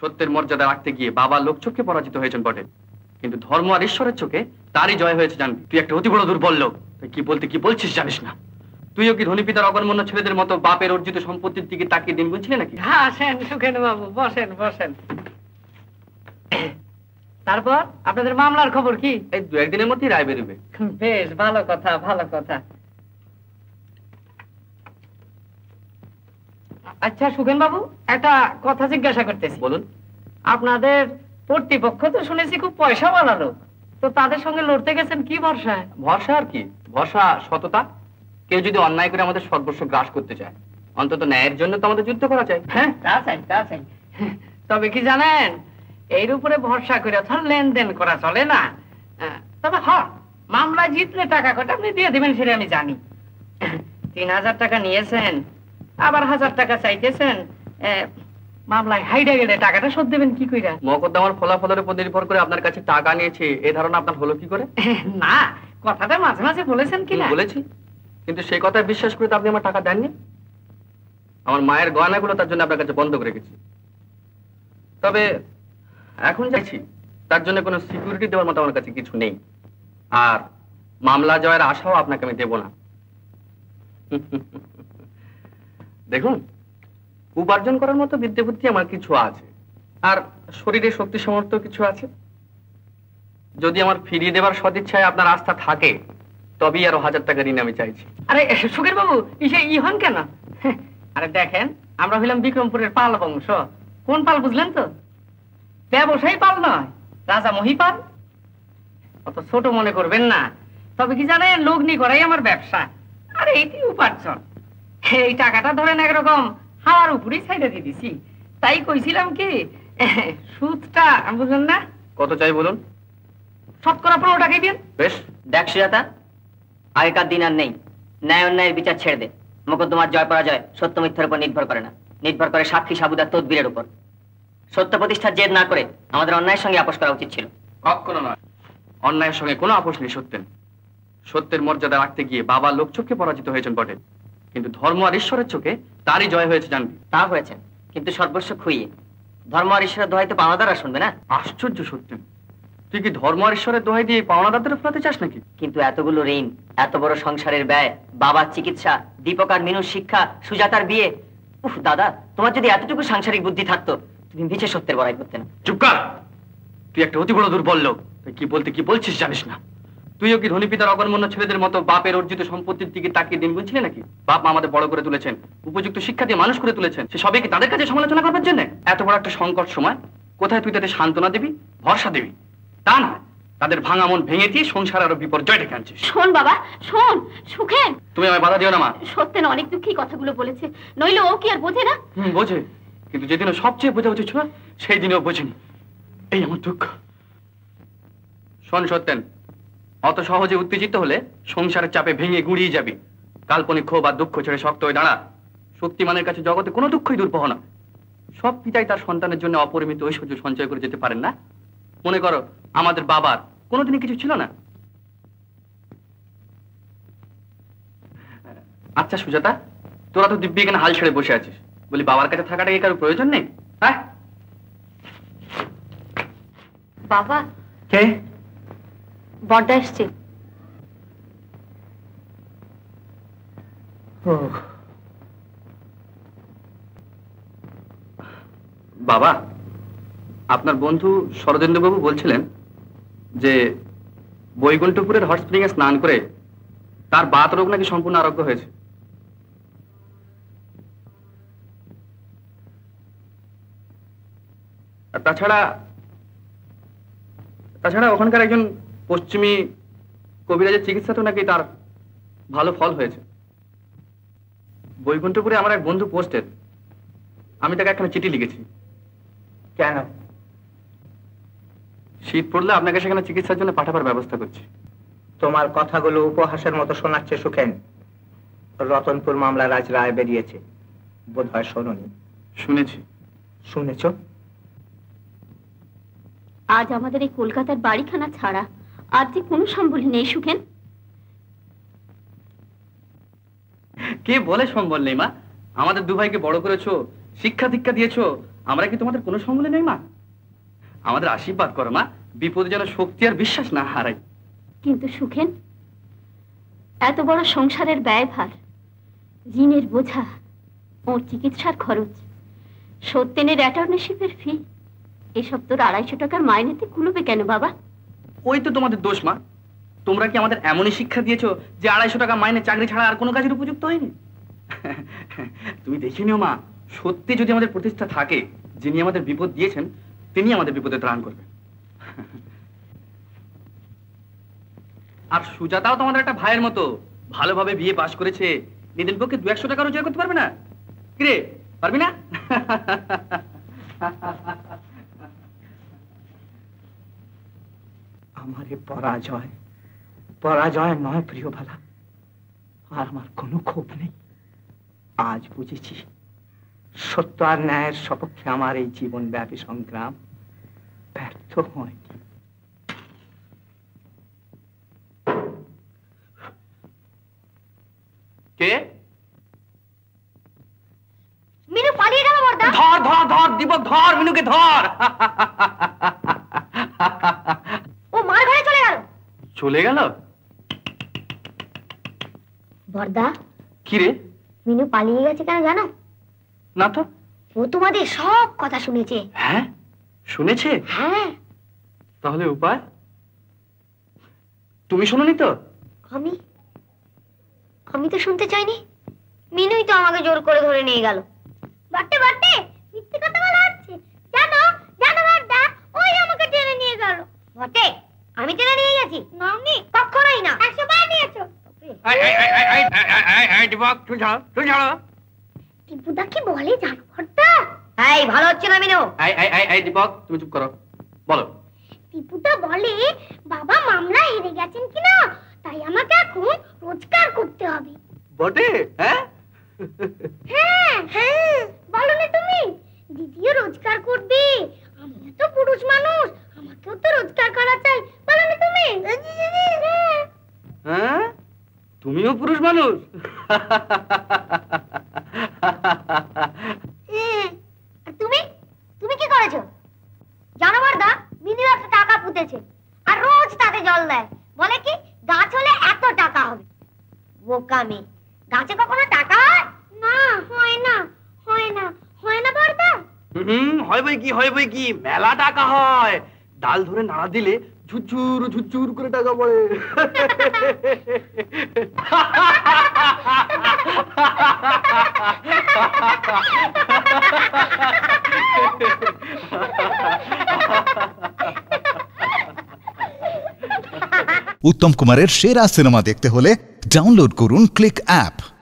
সত্যের মর্যাদা রাখতে গিয়ে বাবা চোখে পরাজিত হয়েছেন বটে কিন্তু ধর্ম আর ঈশ্বরের চোখে তারই জয় হয়েছে জানবি তুই একটা অতি বড় দুর্বল লোক তাই কি বলতে কি বলছিস জানিস না তুইও কি ধনী পিতার অকর্মণ্য ছেলেদের মতো বাপের অর্জিত সম্পত্তির দিকে তাকিয়ে দিন বুঝলি নাকি হ্যাঁ, আসেন সুখেন বাবু বসেন বসেন তারপর আপনাদের মামলার খবর কি এই দু একদিনের মধ্যেই রায় বেরোবে বেশ ভালো কথা ভালো কথা আচ্ছা সুখেন বাবু একটা কথা জিজ্ঞাসা করতেছি বলুন আপনাদের কর্তৃপক্ষ তো শুনেছি খুব পয়সা বানালো তো তাদের সঙ্গে লড়তে গেছেন কি ভরসায় ভরসা আর কি ভরসা সততা কেউ যদি অন্যায় করে আমাদের সর্বস্ব গ্রাস করতে চায় অন্তত ন্যায়ের জন্য তো আমাদের যুদ্ধ করা চাই হ্যাঁ তা চাই তা তবে কি জানেন এর উপরে ভরসা করে অথ লেনদেন করা চলে না তবে হ মামলা জিতলে টাকা কটা আপনি দিয়ে দেবেন সেটা আমি জানি তিন হাজার টাকা নিয়েছেন আবার হাজার টাকা চাইতেছেন মামলায় হাইডা গেলে টাকাটা শোধ দেবেন কি কইরা মকদ্দমার ফলাফলের উপর নির্ভর করে আপনার কাছে টাকা নিয়েছে এ ধারণা আপনার হলো কি করে না কথাটা মাঝে মাঝে বলেছেন কি না বলেছি কিন্তু সেই কথা বিশ্বাস করে তো আপনি আমার টাকা দেননি আমার মায়ের গয়নাগুলো তার জন্য আপনার কাছে বন্ধ করে গেছি তবে এখন চাইছি তার জন্য কোনো সিকিউরিটি দেওয়ার মতো আমার কাছে কিছু নেই আর মামলা জয়ের আশাও আপনাকে আমি দেব না হুম হুম হুম দেখুন উপার্জন করার মতো বিদ্যে বুদ্ধি আমার কিছু আছে আর শরীরে শক্তি সামর্থ্য কিছু আছে যদি আমার ফিরিয়ে দেবার সদিচ্ছায় আপনার আস্থা থাকে তবেই আরো হাজার টাকা ঋণ আমি চাইছি আরে সুখের বাবু ইহন কেন হ্যাঁ, আরে দেখেন আমরা হইলাম বিক্রমপুরের পাল বংশ কোন পাল বুঝলেন তো ব্যবসায়ী পাল নয় রাজা মহিপাল অত ছোট মনে করবেন না তবে কি জানেন লগ্নি করাই আমার ব্যবসা আরে এটি উপার্জন এই টাকাটা ধরেন একরকম হাওয়ার উপরেই সাইডে দিয়ে দিছি তাই কইছিলাম কি সুদটা বুঝলেন না কত চাই বলুন শতকরা পনেরো টাকাই দিন বেশ দেখ সুজাতা আগেকার দিন আর নেই ন্যায় অন্যায়ের বিচার ছেড়ে দে মোকদ্দমার জয় পরাজয় সত্য মিথ্যার উপর নির্ভর করে না নির্ভর করে সাক্ষী সাবুদার তদবিরের উপর সত্য প্রতিষ্ঠার জেদ না করে আমাদের অন্যায়ের সঙ্গে আপোষ করা উচিত ছিল কখনো নয় অন্যায়ের সঙ্গে কোনো আপোষ নেই সত্যের সত্যের মর্যাদা রাখতে গিয়ে বাবা লোকচক্ষে পরাজিত হয়েছেন বটে কিন্তু ধর্ম আর ঈশ্বরের চোখে তারই জয় হয়েছে জানবি তা হয়েছে কিন্তু সর্বস্ব খুইয়ে ধর্ম আর ঈশ্বরের দোহাই তো পাওনাদাররা শুনবে না আশ্চর্য সত্য তুই কি ধর্ম আর ঈশ্বরের দোহাই দিয়ে পাওনাদারদের ফেলাতে চাস নাকি কিন্তু এতগুলো ঋণ এত বড় সংসারের ব্যয় বাবার চিকিৎসা দীপক আর মিনুর শিক্ষা সুজাতার বিয়ে উফ দাদা তোমার যদি এতটুকু সাংসারিক বুদ্ধি থাকতো তুমি নিচে সত্যের বড়াই করতে না চুপ কর তুই একটা অতি বড় দুর্বল লোক তুই কি বলতে কি বলছিস জানিস না তুইও কি ধনী পিতার অগণমন্য ছেলেদের মতো বাপের অর্জিত সম্পত্তির দিকে তাকিয়ে দিন বুঝছিলি নাকি বাপ মা আমাদের বড় করে তুলেছেন উপযুক্ত শিক্ষা দিয়ে মানুষ করে তুলেছেন সে সবাই কি তাদের কাছে সমালোচনা করবার জন্য এত বড় একটা সংকট সময় কোথায় তুই তাদের সান্ত্বনা দিবি ভরসা দিবি তা না তাদের ভাঙা মন ভেঙে দিয়ে সংসার আরো বিপর্যয় ডেকে আনছে শোন বাবা শোন সুখে তুমি আমায় বাধা দিও না মা সত্যি না অনেক দুঃখী কথাগুলো বলেছে নইলে ও কি আর বোঝে না হুম বোঝে কিন্তু যেদিন সবচেয়ে বোঝা উচিত ছিল সেই দিনও বোঝেনি এই আমার দুঃখ শোন সত্যেন অত সহজে উত্তেজিত হলে সংসারের চাপে ভেঙে গুড়িয়ে যাবি কাল্পনিক ক্ষোভ আর দুঃখ ছেড়ে শক্ত হয়ে দাঁড়া শক্তিমানের কাছে জগতে কোনো দুঃখই দুর্বহ না সব পিতাই তার সন্তানের জন্য অপরিমিত ঐশ্বর্য সঞ্চয় করে যেতে পারেন না মনে করো আমাদের বাবার কোনোদিনই কিছু ছিল না আচ্ছা সুজাতা তোরা তো দিব্যি এখানে হাল ছেড়ে বসে আছিস বলি বাবার কাছে থাকাটা কি কারো প্রয়োজন নেই হ্যাঁ বাবা কে বড্ডা এসছে বাবা আপনার বন্ধু শরদেন্দ্রবাবু বলছিলেন যে বৈকুণ্ঠপুরের হট এ স্নান করে তার বাত রোগ নাকি সম্পূর্ণ আরোগ্য হয়েছে তাছাড়া তাছাড়া ওখানকার একজন পশ্চিমী কবিরাজের চিকিৎসাতেও নাকি তার ভালো ফল হয়েছে বৈকুণ্ঠপুরে আমার এক বন্ধু পোস্টেড আমি তাকে একখানে চিঠি লিখেছি কেন শীত পড়লে আপনাকে সেখানে চিকিৎসার জন্য পাঠাবার ব্যবস্থা করছি তোমার কথাগুলো উপহাসের মতো শোনাচ্ছে সুখেন রতনপুর মামলা রাজ রায় বেরিয়েছে বোধ হয় শোনি শুনেছি শুনেছ আজ আমাদের এই কলকাতার বাড়িখানা ছাড়া আর যে কোনো সম্বলই নেই সুখেন কে বলে সম্বল নেই মা আমাদের দুভাইকে বড় করেছো শিক্ষা দীক্ষা দিয়েছো আমরা কি তোমাদের কোনো সম্বলে নেই মা আমাদের আশীর্বাদ করো মা বিপদে যেন শক্তি আর বিশ্বাস না হারাই কিন্তু সুখেন এত বড় সংসারের ব্যয়ভার ঋণের বোঝা ওর চিকিৎসার খরচ সত্যেনের অ্যাটর্নিশিপের ফি এসব তোর আড়াইশো টাকার মাইনেতে কুলবে কেন বাবা ওই তো তোমাদের দোষ মা তোমরা কি আমাদের এমনই শিক্ষা দিয়েছো যে আড়াইশো টাকা মাইনে চাকরি ছাড়া আর কোনো কাজের উপযুক্ত হয়নি তুমি দেখে নিও মা সত্যি যদি আমাদের প্রতিষ্ঠা থাকে যিনি আমাদের বিপদ দিয়েছেন তিনি আমাদের বিপদে ত্রাণ করবেন আর সুজাতাও তো আমাদের একটা ভাইয়ের মতো ভালোভাবে বিয়ে পাস করেছে নিদিন পক্ষে দু একশো টাকা রোজগার করতে পারবে না কিরে পারবি না আমারে পরাজয় পরাজয় নয় প্রিয়বালা আর আমার কোনো ক্ষোভ নেই আজ বুঝেছি সত্য আর ন্যায়ের সপক্ষে আমার এই জীবনব্যাপী সংগ্রাম ব্যর্থ হয়নি ধর ধর ধর দিব ধর মিনুকে ধর চলে গেল বর্দা কি রে মিনু পালিয়ে গেছে কেন জানো না তো ও তোমাদের সব কথা শুনেছে হ্যাঁ শুনেছে হ্যাঁ তাহলে উপায় তুমি শুনোনি তো আমি আমি তো শুনতে চাইনি মিনুই তো আমাকে জোর করে ধরে নিয়ে গেল বাট্টে বাট্টে মিথ্যে কথা বলা হচ্ছে জানো জানো বাড্ডা ওই আমাকে টেনে নিয়ে গেল বটে আমি টেনে নিয়ে গেছি মামনি কখনোই না একশো বার নিয়েছো দা কি বলে জানো ভর্তা এই ভালো হচ্ছে না মিনু এই এই এই এই দীপক তুমি চুপ করো বলো দা বলে বাবা মামলা হেরে গেছেন কিনা তাই আমাকে এখন রোজগার করতে হবে বটে হ্যাঁ হ্যাঁ হ্যাঁ বলো না তুমি দিদিও রোজগার করবে আমি তো পুরুষ মানুষ আমাকেও তো রোজ তুমিও পুরুষ মানুষ তুমি তুমি কি করেছো জানোবার দা মিনির একটা টাকা পুঁতেছে আর রোজ তাতে জল দেয় বলে কি গাছ হলে এত টাকা হবে বোকামি গাছে কখনো টাকা না হয় না হয় না হয় না বর্দা হুম হয় বই কি হয় বই কি মেলা টাকা হয় ডাল ধরে নাড়া দিলে ঝুরঝুর ঝুরঝুর করে টাকা পড়ে উত্তম কুমারের সেরা সিনেমা দেখতে হলে ডাউনলোড করুন ক্লিক অ্যাপ